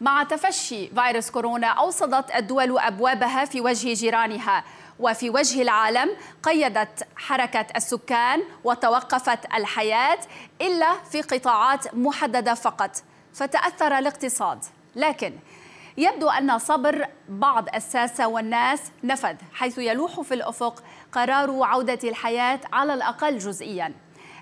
مع تفشي فيروس كورونا أوصدت الدول أبوابها في وجه جيرانها وفي وجه العالم قيدت حركة السكان وتوقفت الحياة إلا في قطاعات محددة فقط فتأثر الاقتصاد لكن يبدو أن صبر بعض الساسة والناس نفذ حيث يلوح في الأفق قرار عودة الحياة على الأقل جزئياً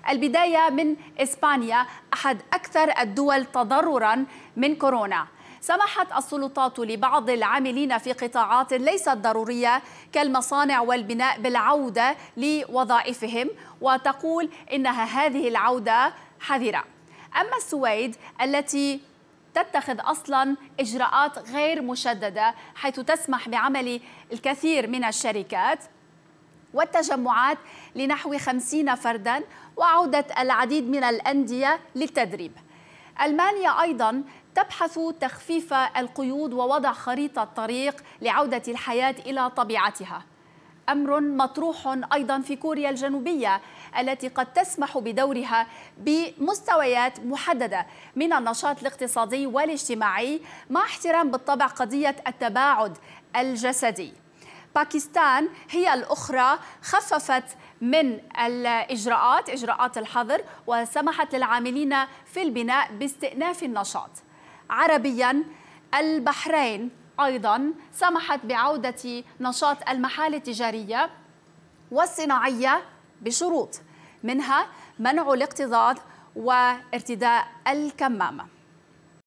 البداية من إسبانيا أحد أكثر الدول تضرراً من كورونا سمحت السلطات لبعض العاملين في قطاعات ليست ضرورية كالمصانع والبناء بالعودة لوظائفهم وتقول إنها هذه العودة حذرة أما السويد التي تتخذ اصلا اجراءات غير مشدده حيث تسمح بعمل الكثير من الشركات والتجمعات لنحو خمسين فردا وعودة العديد من الأندية للتدريب ألمانيا أيضا تبحث تخفيف القيود ووضع خريطة طريق لعودة الحياة إلى طبيعتها امر مطروح ايضا في كوريا الجنوبيه التي قد تسمح بدورها بمستويات محدده من النشاط الاقتصادي والاجتماعي مع احترام بالطبع قضيه التباعد الجسدي باكستان هي الأخرى خففت من الإجراءات إجراءات الحظر وسمحت للعاملين في البناء باستئناف النشاط عربيا البحرين أيضا سمحت بعودة نشاط المحال التجارية والصناعية بشروط منها منع الاقتضاد وارتداء الكمامه